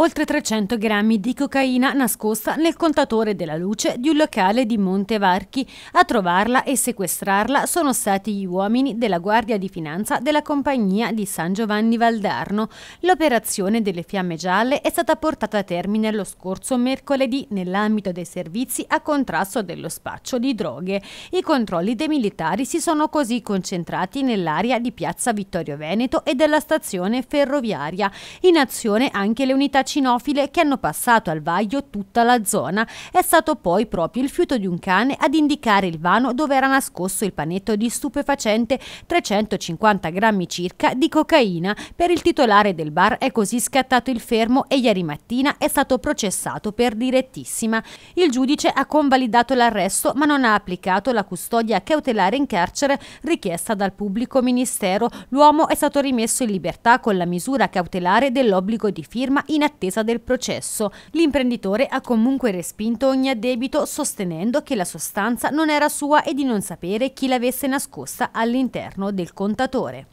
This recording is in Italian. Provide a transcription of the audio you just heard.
Oltre 300 grammi di cocaina nascosta nel contatore della luce di un locale di Montevarchi. A trovarla e sequestrarla sono stati gli uomini della Guardia di Finanza della compagnia di San Giovanni Valdarno. L'operazione delle fiamme gialle è stata portata a termine lo scorso mercoledì nell'ambito dei servizi a contrasto dello spaccio di droghe. I controlli dei militari si sono così concentrati nell'area di Piazza Vittorio Veneto e della stazione ferroviaria. In azione anche le unità cinofile che hanno passato al vaglio tutta la zona. È stato poi proprio il fiuto di un cane ad indicare il vano dove era nascosto il panetto di stupefacente 350 grammi circa di cocaina. Per il titolare del bar è così scattato il fermo e ieri mattina è stato processato per direttissima. Il giudice ha convalidato l'arresto ma non ha applicato la custodia cautelare in carcere richiesta dal pubblico ministero. L'uomo è stato rimesso in libertà con la misura cautelare dell'obbligo di firma in attesa del processo. L'imprenditore ha comunque respinto ogni addebito sostenendo che la sostanza non era sua e di non sapere chi l'avesse nascosta all'interno del contatore.